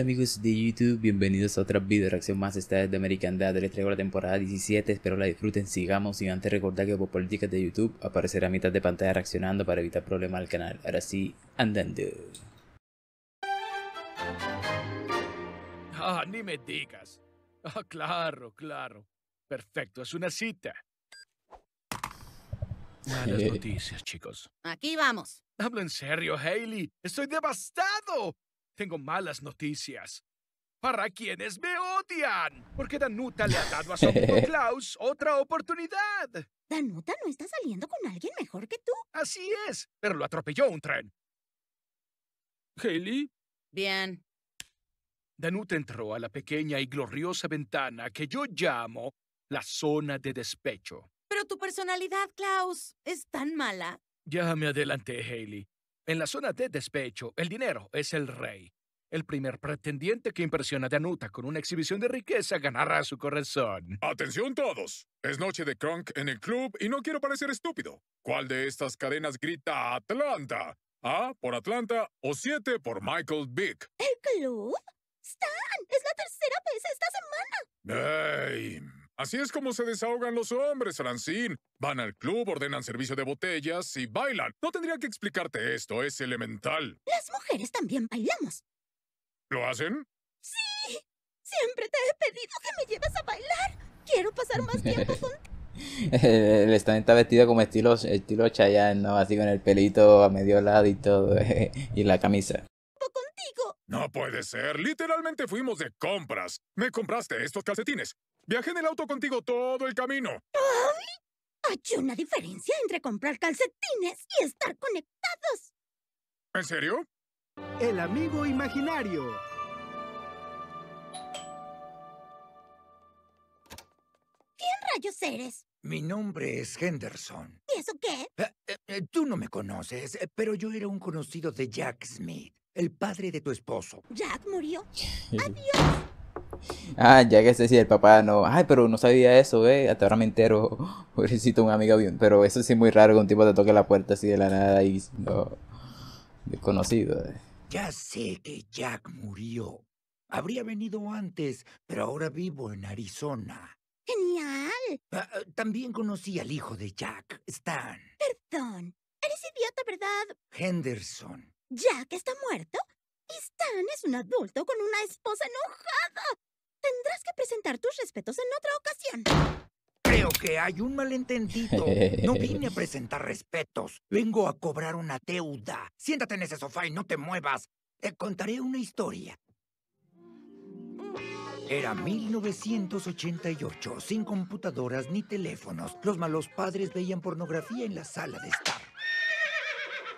amigos de YouTube, bienvenidos a otra video reacción más esta de American Dad, les traigo la temporada 17, espero la disfruten, sigamos y antes recordar que por políticas de YouTube aparecerá a mitad de pantalla reaccionando para evitar problemas al canal, ahora sí, andando. Ah, ni me digas. Ah, claro, claro. Perfecto, es una cita. Malas noticias, chicos. Aquí vamos. Hablo en serio, hayley Estoy devastado. Tengo malas noticias. Para quienes me odian, porque Danuta le ha dado a su amigo Klaus otra oportunidad. Danuta no está saliendo con alguien mejor que tú. Así es, pero lo atropelló un tren. ¿Haley? Bien. Danuta entró a la pequeña y gloriosa ventana que yo llamo la zona de despecho. Pero tu personalidad, Klaus, es tan mala. Ya me adelanté, Haley. En la zona de despecho, el dinero es el rey. El primer pretendiente que impresiona a Danuta con una exhibición de riqueza ganará su corazón. Atención todos. Es noche de crunk en el club y no quiero parecer estúpido. ¿Cuál de estas cadenas grita Atlanta? A por Atlanta o siete por Michael Vick. ¿El club? ¡Stan! ¡Es la tercera vez esta semana! ¡Ey! Así es como se desahogan los hombres, Francine. Van al club, ordenan servicio de botellas y bailan. No tendría que explicarte esto, es elemental. Las mujeres también bailamos. ¿Lo hacen? Sí. Siempre te he pedido que me lleves a bailar. Quiero pasar más tiempo con... el está vestido como estilo, estilo Chayanne, ¿no? Así con el pelito a medio lado y todo, y la camisa. Contigo. No puede ser. Literalmente fuimos de compras. Me compraste estos calcetines. Viajé en el auto contigo todo el camino. ¡Ay! Hay una diferencia entre comprar calcetines y estar conectados. ¿En serio? El amigo imaginario. ¿Quién rayos eres? Mi nombre es Henderson. ¿Y eso qué? Eh, eh, eh, tú no me conoces, pero yo era un conocido de Jack Smith, el padre de tu esposo. ¿Jack murió? ¡Adiós! Ah, ya que sé si el papá no. Ay, pero no sabía eso, ¿eh? Hasta ahora me entero. Pobrecito, un amigo bien Pero eso sí es muy raro que un tipo te toque la puerta así de la nada y. No, desconocido. ¿eh? Ya sé que Jack murió. Habría venido antes, pero ahora vivo en Arizona. ¡Genial! Ah, ah, también conocí al hijo de Jack, Stan. Perdón, eres idiota, ¿verdad? Henderson. ¿Jack está muerto? Y Stan es un adulto con una esposa enojada. Tendrás que presentar tus respetos en otra ocasión. Creo que hay un malentendido. No vine a presentar respetos. Vengo a cobrar una deuda. Siéntate en ese sofá y no te muevas. Te contaré una historia. Era 1988, sin computadoras ni teléfonos. Los malos padres veían pornografía en la sala de estar.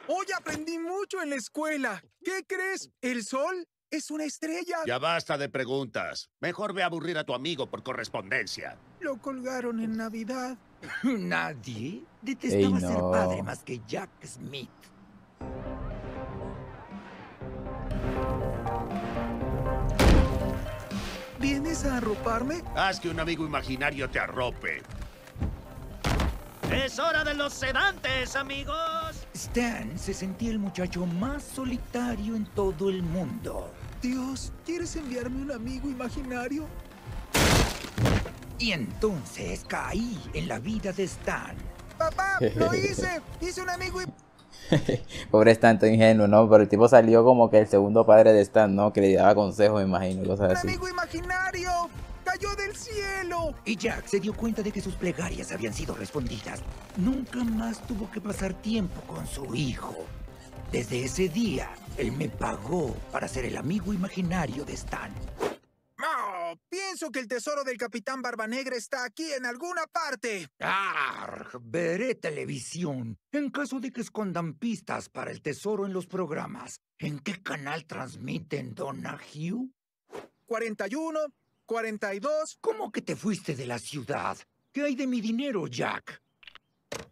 Hoy aprendí mucho en la escuela. ¿Qué crees? El sol ¡Es una estrella! Ya basta de preguntas. Mejor ve a aburrir a tu amigo por correspondencia. Lo colgaron en Navidad. Nadie detestaba ser padre más que Jack Smith. ¿Vienes a arroparme? Haz que un amigo imaginario te arrope. ¡Es hora de los sedantes, amigos! Stan se sentía el muchacho más solitario en todo el mundo. Dios, ¿quieres enviarme un amigo imaginario? Y entonces caí en la vida de Stan. ¡Papá, lo hice! ¡Hice un amigo Pobre Stan, tan ingenuo, ¿no? Pero el tipo salió como que el segundo padre de Stan, ¿no? Que le daba consejos, imagino, cosas así. ¡Un amigo imaginario! ¡Cayó del cielo! Y Jack se dio cuenta de que sus plegarias habían sido respondidas. Nunca más tuvo que pasar tiempo con su hijo. Desde ese día, él me pagó para ser el amigo imaginario de Stan. pienso que el tesoro del Capitán Negra está aquí en alguna parte. Argh, Veré televisión. En caso de que escondan pistas para el tesoro en los programas, ¿en qué canal transmiten Donahue? 41, 42. ¿Cómo que te fuiste de la ciudad? ¿Qué hay de mi dinero, Jack?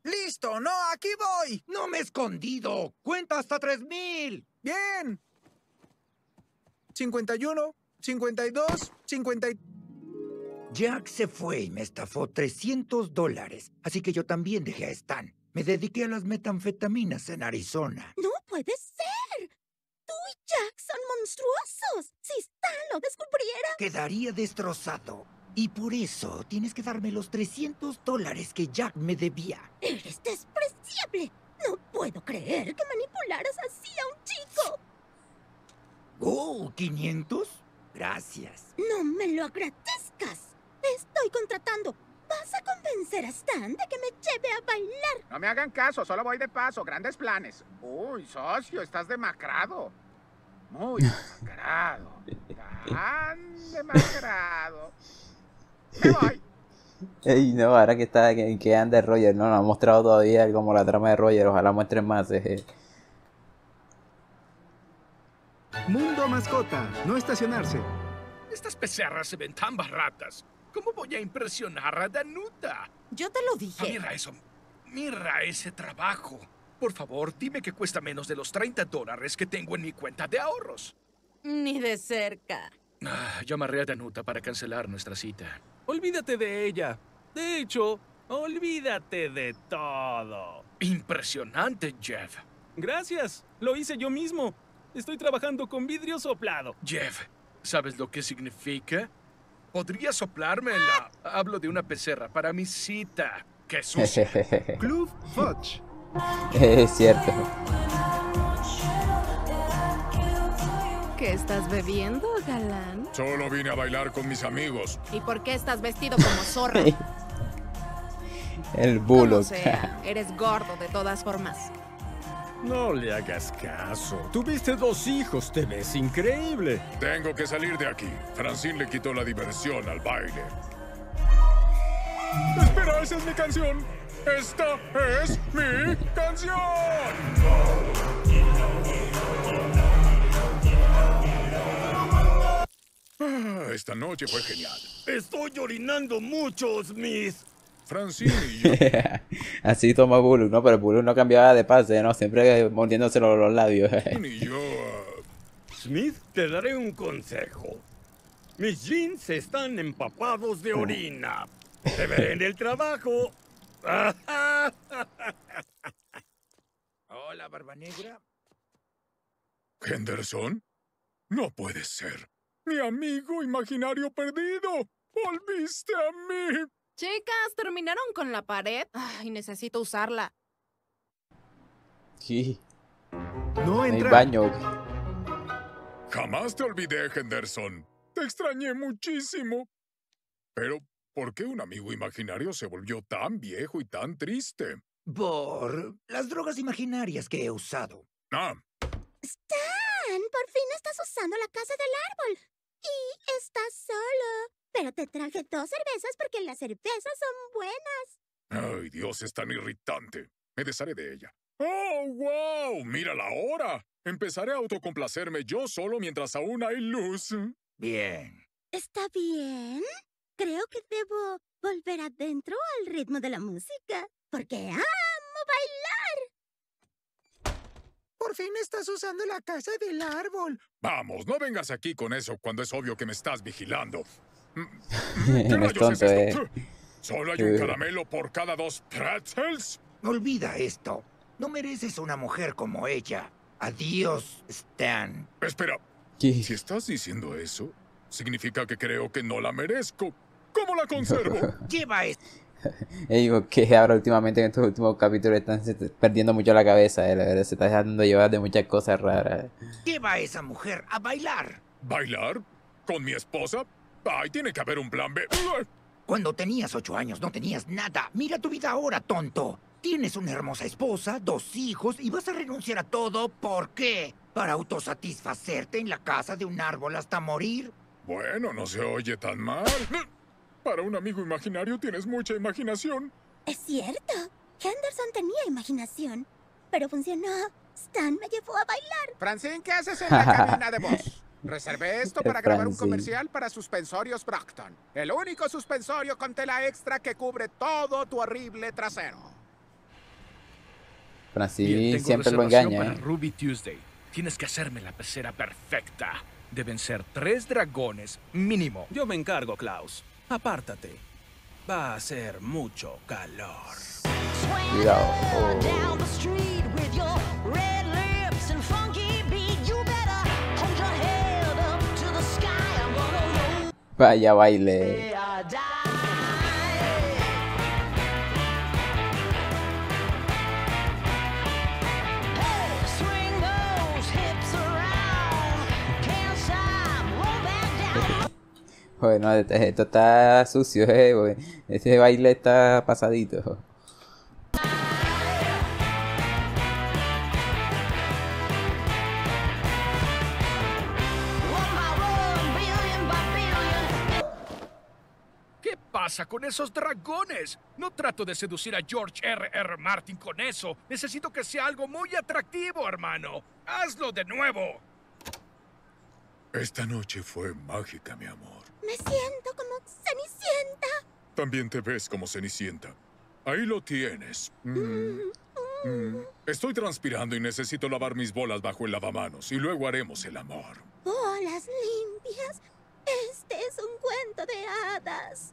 ¡Listo! ¡No, aquí voy! ¡No me he escondido! ¡Cuenta hasta 3000! ¡Bien! 51, 52, 50. Jack se fue y me estafó 300 dólares, así que yo también dejé a Stan. Me dediqué a las metanfetaminas en Arizona. ¡No puede ser! Tú y Jack son monstruosos. Si Stan lo descubriera... Quedaría destrozado. Y por eso tienes que darme los 300 dólares que Jack me debía. Eres despreciable. No puedo creer que manipularas así a un chico. Oh, ¿500? Gracias. No me lo agradezcas. estoy contratando. Vas a convencer a Stan de que me lleve a bailar. No me hagan caso, solo voy de paso. Grandes planes. Uy, socio, estás demacrado. Muy demacrado. Tan demacrado. Ey, no, ahora que está en que anda Roger, no no, ha mostrado todavía como la trama de Roger, ojalá muestren más. de eh. Mundo mascota, no estacionarse. Estas pecerras se ven tan baratas. ¿Cómo voy a impresionar a Danuta? Yo te lo dije. mira eso. Mira ese trabajo. Por favor, dime que cuesta menos de los 30 dólares que tengo en mi cuenta de ahorros. Ni de cerca. Ah, llamaré a Danuta para cancelar nuestra cita. Olvídate de ella. De hecho, olvídate de todo. Impresionante, Jeff. Gracias. Lo hice yo mismo. Estoy trabajando con vidrio soplado. Jeff, ¿sabes lo que significa? Podría la. ¡Ah! Hablo de una pecerra para mi cita. ¡Qué sucio! Club Fudge. es cierto. ¿Qué estás bebiendo, Solo vine a bailar con mis amigos. ¿Y por qué estás vestido como zorra? El bulo. Eres gordo de todas formas. No le hagas caso. Tuviste dos hijos, te ves increíble. Tengo que salir de aquí. Francine le quitó la diversión al baile. Espera, esa es mi canción. Esta es mi canción. Ah, esta noche fue genial. Estoy orinando mucho, Smith. Francine y yo. Así toma Bulu, ¿no? Pero Bulu no cambiaba de pase, ¿no? Siempre mordiéndoselo los labios. y ah. Smith, te daré un consejo. Mis jeans están empapados de orina. Te veré en el trabajo. Hola, Barba Negra. ¿Henderson? No puede ser mi amigo imaginario perdido. Volviste a mí. Chicas, terminaron con la pared. Ay, necesito usarla. Sí. No entra. el baño. Jamás te olvidé, Henderson. Te extrañé muchísimo. Pero, ¿por qué un amigo imaginario se volvió tan viejo y tan triste? Por las drogas imaginarias que he usado. Ah. Stan, por fin estás usando la casa del árbol. Y estás solo. Pero te traje dos cervezas porque las cervezas son buenas. Ay, Dios, es tan irritante. Me desharé de ella. ¡Oh, wow! ¡Mira la hora! Empezaré a autocomplacerme yo solo mientras aún hay luz. Bien. ¿Está bien? Creo que debo volver adentro al ritmo de la música, porque amo bailar. Por fin estás usando la casa del árbol. Vamos, no vengas aquí con eso cuando es obvio que me estás vigilando. ¿Qué mm, mm, eh. ¿Solo hay un eh. caramelo por cada dos pretzels? Olvida esto. No mereces una mujer como ella. Adiós, Stan. Espera. Si estás diciendo eso, significa que creo que no la merezco. ¿Cómo la conservo? Lleva esto digo que ahora últimamente en estos últimos capítulos están perdiendo mucho la cabeza, eh, se está dejando llevar de muchas cosas raras. ¿Qué va esa mujer a bailar? ¿Bailar? ¿Con mi esposa? Ay, tiene que haber un plan B. Cuando tenías ocho años no tenías nada. Mira tu vida ahora, tonto. Tienes una hermosa esposa, dos hijos y vas a renunciar a todo. ¿Por qué? ¿Para autosatisfacerte en la casa de un árbol hasta morir? Bueno, no se oye tan mal. Para un amigo imaginario tienes mucha imaginación. Es cierto. Henderson tenía imaginación, pero funcionó. Stan me llevó a bailar. Francine, ¿qué haces en la cabina de voz? Reservé esto eh, para grabar un comercial para suspensorios Brockton. El único suspensorio con tela extra que cubre todo tu horrible trasero. Francine siempre lo engaña. Ruby Tuesday. Tienes que hacerme la pecera perfecta. Deben ser tres dragones mínimo. Yo me encargo, Klaus apártate. Va a hacer mucho calor. Vaya baile. Bueno, esto está sucio, eh, güey. Este baile está pasadito. ¿Qué pasa con esos dragones? No trato de seducir a George R. R. Martin con eso. Necesito que sea algo muy atractivo, hermano. Hazlo de nuevo. Esta noche fue mágica, mi amor. Me siento como Cenicienta. También te ves como Cenicienta. Ahí lo tienes. Mm. Mm. Mm. Estoy transpirando y necesito lavar mis bolas bajo el lavamanos y luego haremos el amor. Bolas limpias. Este es un cuento de hadas.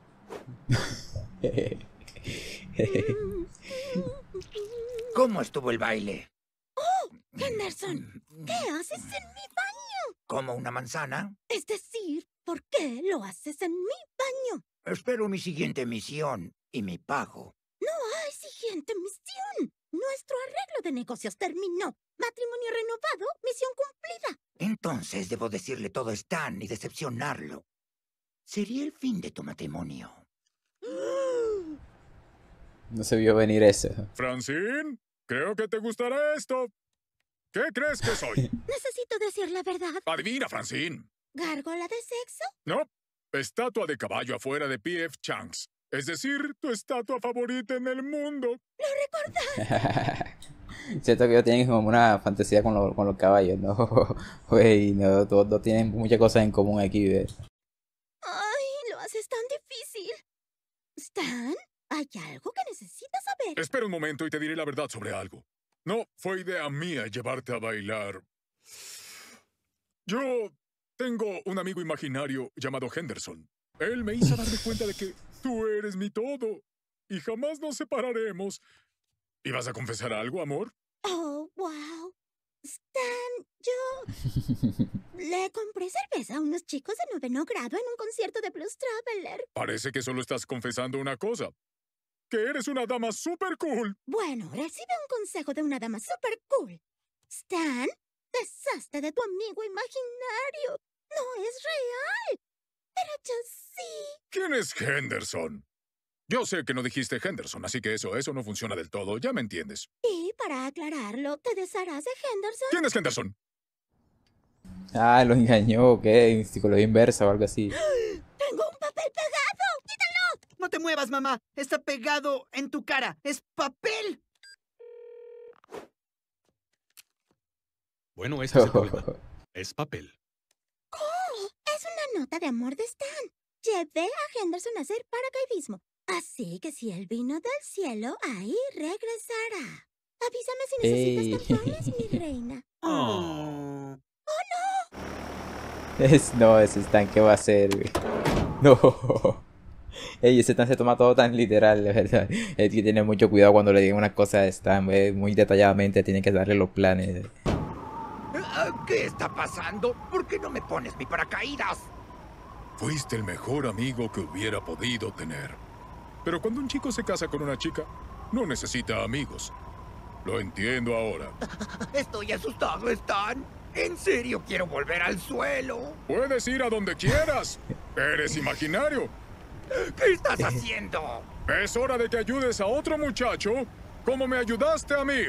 ¿Cómo estuvo el baile? ¡Oh! Henderson, ¿qué haces en mi baño? ¿Como una manzana? Es decir, ¿Por qué lo haces en mi baño? Espero mi siguiente misión y mi pago. No hay siguiente misión. Nuestro arreglo de negocios terminó. Matrimonio renovado, misión cumplida. Entonces debo decirle todo a Stan y decepcionarlo. Sería el fin de tu matrimonio. No se vio venir ese. Francine, creo que te gustará esto. ¿Qué crees que soy? Necesito decir la verdad. Adivina, Francine. ¿Gargola de sexo? No. Estatua de caballo afuera de P.F. Changs. Es decir, tu estatua favorita en el mundo. ¡Lo recordás! Cierto que yo tienen como una fantasía con, con los caballos, ¿no? Wey, no, tienen muchas cosas en común aquí, ¿ves? Ay, lo haces tan difícil. Stan, hay algo que necesitas saber. Espera un momento y te diré la verdad sobre algo. No, fue idea mía llevarte a bailar. Yo tengo un amigo imaginario llamado Henderson. Él me hizo darme cuenta de que tú eres mi todo y jamás nos separaremos. ¿Y vas a confesar algo, amor? Oh, wow. Stan, yo le compré cerveza a unos chicos de noveno grado en un concierto de Blues Traveler. Parece que solo estás confesando una cosa. Que eres una dama super cool. Bueno, recibe un consejo de una dama super cool. Stan, Desaste de tu amigo imaginario. No es real. Pero yo sí. ¿Quién es Henderson? Yo sé que no dijiste Henderson, así que eso, eso no funciona del todo, ya me entiendes. Y para aclararlo, ¿te desharás de Henderson? ¿Quién es Henderson? Ah, lo engañó, ¿qué? Psicología inversa o algo así. ¡Tengo un papel pegado! ¡Quítalo! No te muevas, mamá. Está pegado en tu cara. ¡Es papel! Bueno, este es el Es papel. ¡Oh! Es una nota de amor de Stan. Llevé a Henderson a hacer paracaidismo. Así que si él vino del cielo, ahí regresará. Avísame si necesitas tampones, mi reina. Oh. ¡Oh, no! Es, no, ese Stan, ¿qué va a hacer, No. Ey, ese Stan se toma todo tan literal, de verdad. Es que tiene mucho cuidado cuando le digan una cosa a Stan, güey. Muy detalladamente tiene que darle los planes. Ah, ¿Qué está pasando? ¿Por qué no me pones mi paracaídas? Fuiste el mejor amigo que hubiera podido tener. Pero cuando un chico se casa con una chica, no necesita amigos. Lo entiendo ahora. Estoy asustado, Stan. En serio quiero volver al suelo. Puedes ir a donde quieras. Eres imaginario. ¿Qué estás haciendo? Es hora de que ayudes a otro muchacho ¿Cómo me ayudaste a mí?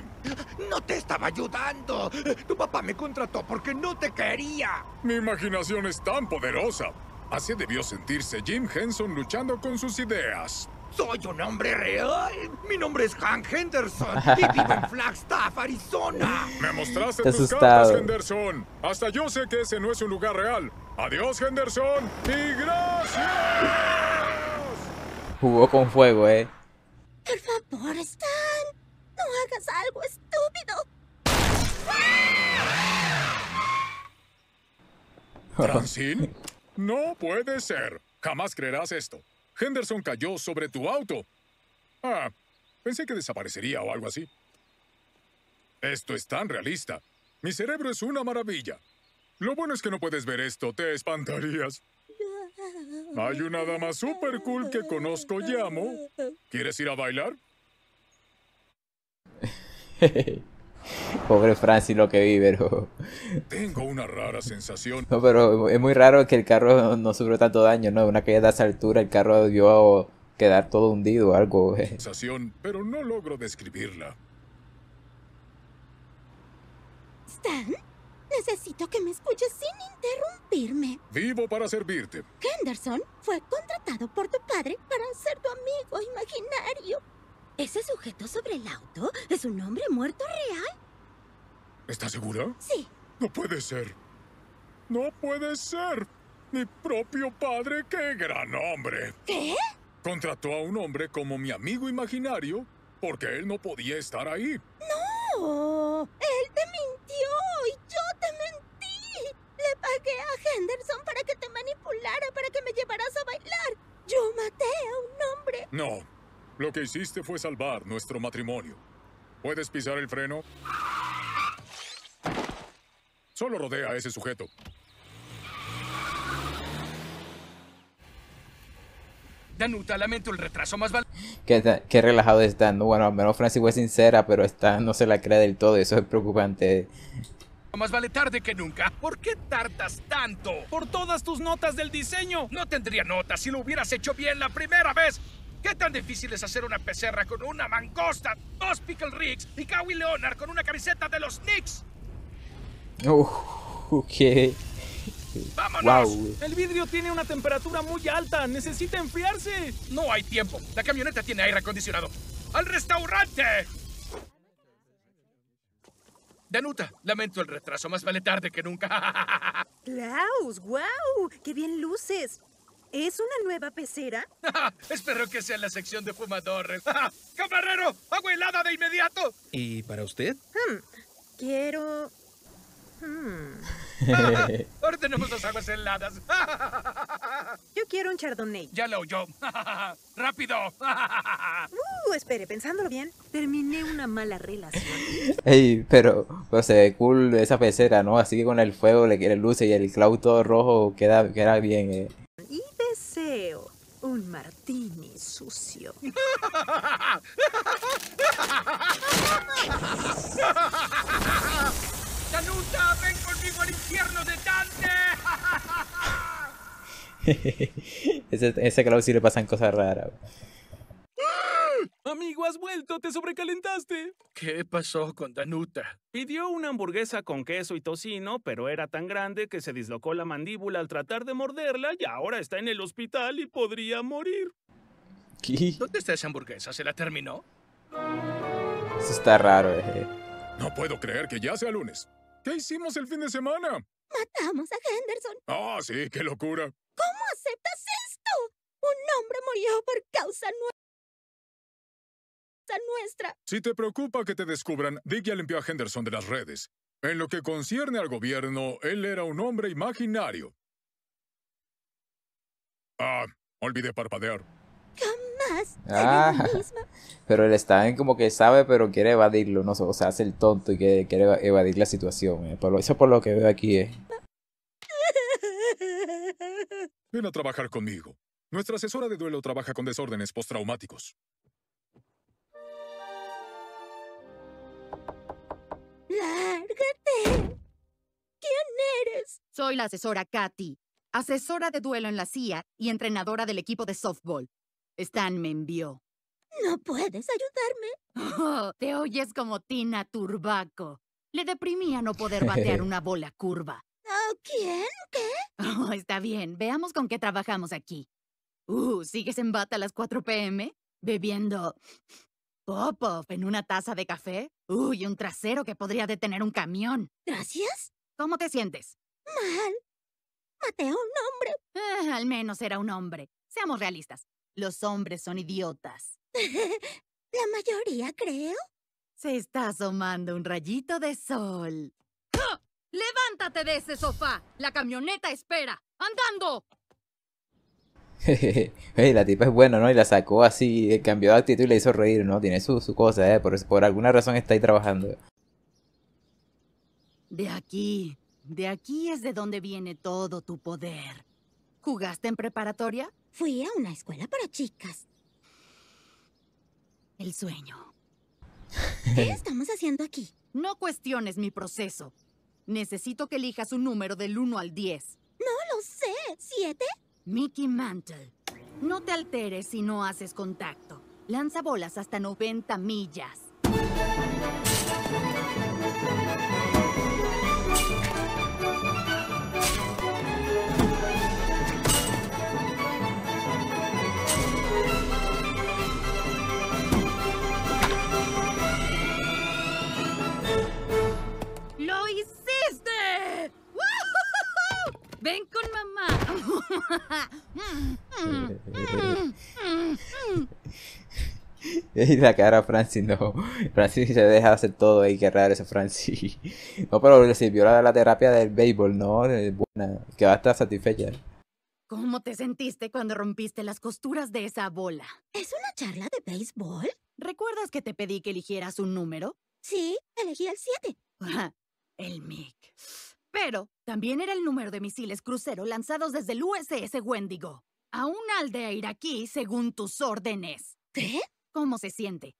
No te estaba ayudando. Tu papá me contrató porque no te quería. Mi imaginación es tan poderosa. Así debió sentirse Jim Henson luchando con sus ideas. Soy un hombre real. Mi nombre es Hank Henderson y vivo en Flagstaff, Arizona. Me mostraste tus cartas, Henderson. Hasta yo sé que ese no es un lugar real. Adiós, Henderson. Y gracias. Jugó con fuego, eh. Por favor, está hagas algo estúpido. ¿Francine? No puede ser. Jamás creerás esto. Henderson cayó sobre tu auto. Ah, pensé que desaparecería o algo así. Esto es tan realista. Mi cerebro es una maravilla. Lo bueno es que no puedes ver esto, te espantarías. Hay una dama super cool que conozco y amo. ¿Quieres ir a bailar? Pobre Francis lo que vi, pero... Tengo una rara sensación. No, pero es muy raro que el carro no sufrió tanto daño, ¿no? Una caída a esa altura, el carro debió quedar todo hundido o algo. Eh. Sensación, pero no logro describirla. Stan, necesito que me escuches sin interrumpirme. Vivo para servirte. Henderson fue contratado por tu padre para ser tu amigo imaginario. ¿Ese sujeto sobre el auto es un hombre muerto real? ¿Estás segura? Sí. No puede ser. No puede ser. Mi propio padre, qué gran hombre. ¿Qué? Contrató a un hombre como mi amigo imaginario porque él no podía estar ahí. ¡No! Él te mintió y yo te mentí. Le pagué a Henderson para que te manipulara, para que me llevaras a bailar. Yo maté a un hombre. No, lo que hiciste fue salvar nuestro matrimonio. ¿Puedes pisar el freno? Solo rodea a ese sujeto. Danuta, lamento el retraso más vale... Qué, relajado está, Bueno, al menos Francis fue sincera, pero está no se la cree del todo, eso es preocupante. Más vale tarde que nunca. ¿Por qué tardas tanto? Por todas tus notas del diseño. No tendría notas si lo hubieras hecho bien la primera vez. ¿Qué tan difícil es hacer una pecerra con una mangosta, dos pickle rigs y Kawhi Leonard con una camiseta de los Knicks? qué. ¡Vámonos! El vidrio tiene una temperatura muy alta. Necesita enfriarse. No hay tiempo. La camioneta tiene aire acondicionado. ¡Al restaurante! Danuta, lamento el retraso. Más vale tarde que nunca. Klaus, wow. ¡Qué bien luces! ¿Es una nueva pecera? Espero que sea la sección de fumadores. ¡Camarero! ¡Agua helada de inmediato! ¿Y para usted? Hmm, quiero... Hmm. Ahora tenemos las aguas heladas. Yo quiero un chardonnay. Ya lo oyó. ¡Rápido! uh, espere, pensándolo bien, terminé una mala relación. Ey, pero, pues, cool esa pecera, ¿no? Así que con el fuego le quiere luce y el clau todo rojo queda, queda bien, eh martini sucio. ¡Danuta, ven conmigo al infierno de Dante! ese, ese Klaus sí le pasan cosas raras. Amigo, has vuelto, te sobrecalentaste. ¿Qué pasó con Danuta? Pidió una hamburguesa con queso y tocino, pero era tan grande que se dislocó la mandíbula al tratar de morderla y ahora está en el hospital y podría morir. ¿Qué? ¿Dónde está esa hamburguesa? ¿Se la terminó? Eso está raro, eh. No puedo creer que ya sea lunes. ¿Qué hicimos el fin de semana? Matamos a Henderson. Ah, sí, qué locura. ¿Cómo aceptas esto? Un hombre murió por causa nueva nuestra. Si te preocupa que te descubran, Dick ya limpió a Henderson de las redes. En lo que concierne al gobierno, él era un hombre imaginario. Ah, olvidé parpadear. Jamás. Ah, misma. pero está en como que sabe, pero quiere evadirlo, no sé, o sea, hace el tonto y quiere, evadir la situación. Eh. Eso Por por lo que veo aquí eh. Ven a trabajar conmigo. Nuestra asesora de duelo trabaja con desórdenes postraumáticos. ¡Lárgate! ¿Quién eres? Soy la asesora Katy, asesora de duelo en la CIA y entrenadora del equipo de softball. Stan me envió. ¿No puedes ayudarme? Oh, te oyes como Tina Turbaco. Le deprimía no poder batear una bola curva. ¿Oh, ¿Quién? ¿Qué? Oh, está bien, veamos con qué trabajamos aquí. Uh, ¿sigues en bata a las 4 pm? Bebiendo Popov en una taza de café. Uy, un trasero que podría detener un camión. Gracias. ¿Cómo te sientes? Mal. Maté a un hombre. Ah, al menos era un hombre. Seamos realistas. Los hombres son idiotas. La mayoría, creo. Se está asomando un rayito de sol. ¡Levántate de ese sofá! La camioneta espera. ¡Andando! Hey, la tipa es buena, ¿no? Y la sacó así, eh, cambió de actitud y le hizo reír, ¿no? Tiene su, cosa, ¿eh? Por, por alguna razón está ahí trabajando. De aquí, de aquí es de donde viene todo tu poder. ¿Jugaste en preparatoria? Fui a una escuela para chicas. El sueño. ¿Qué estamos haciendo aquí? No cuestiones mi proceso. Necesito que elijas un número del 1 al 10. No lo sé. ¿Siete? Mickey Mantle. No te alteres si no haces contacto. Lanza bolas hasta 90 millas. Y la cara a Francis, no. Francis se deja hacer todo y querer raro ese Francis. No, pero le sirvió la, terapia del béisbol, ¿no? Buena, que va a estar satisfecha. ¿Cómo te sentiste cuando rompiste las costuras de esa bola? ¿Es una charla de béisbol? ¿Recuerdas que te pedí que eligieras un número? Sí, elegí el 7. el Mick. Pero también era el número de misiles crucero lanzados desde el USS Wendigo. A una aldea iraquí según tus órdenes. ¿Qué? ¿Cómo se siente?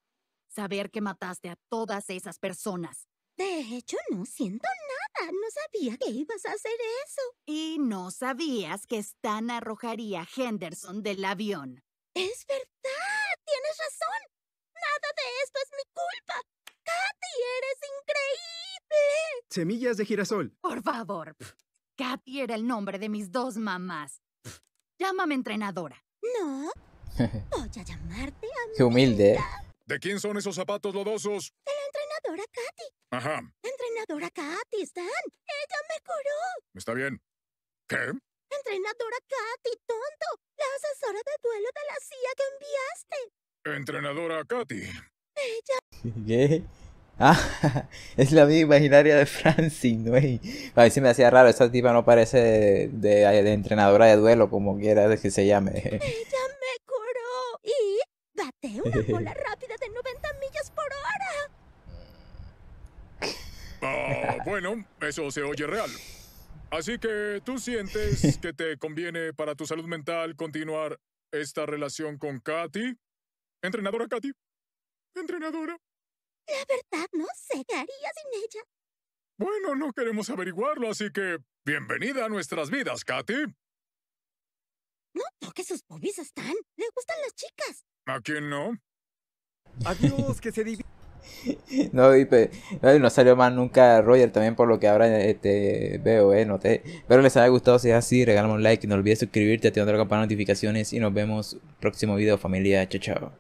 Saber que mataste a todas esas personas. De hecho, no siento nada. No sabía que ibas a hacer eso. Y no sabías que Stan arrojaría a Henderson del avión. Es verdad. Tienes razón. Nada de esto es mi culpa. Katy Semillas de girasol. Por favor. Katy era el nombre de mis dos mamás. Llámame entrenadora. No. Voy a llamarte a Qué humilde. ¿eh? ¿De quién son esos zapatos lodosos? De la entrenadora Katy. Ajá. entrenadora Katy, Stan. Ella me curó. Está bien. ¿Qué? Entrenadora Katy, tonto. La asesora de duelo de la CIA que enviaste. Entrenadora Katy. Ella. ¿Qué? Ah, es la misma imaginaria de Francine, güey. A mí sí me hacía raro, esta tipa no parece de, entrenadora de duelo, como quiera que se llame. Ella me curó y bate una bola rápida de 90 millas por hora. Ah, bueno, eso se oye real. Así que tú sientes que te conviene para tu salud mental continuar esta relación con Katy. Entrenadora Katy. Entrenadora. La verdad no sé qué haría sin ella. Bueno, no queremos averiguarlo, así que bienvenida a nuestras vidas, Katy. No toques sus boobies, están... Le gustan las chicas. ¿A quién no? Adiós, que se divide. No, y no salió mal nunca Roger también por lo que ahora este, veo, eh, noté. Pero les haya gustado, si es así, regálame un like, y no olvides suscribirte, activando la campana de notificaciones y nos vemos próximo video familia, chao chao.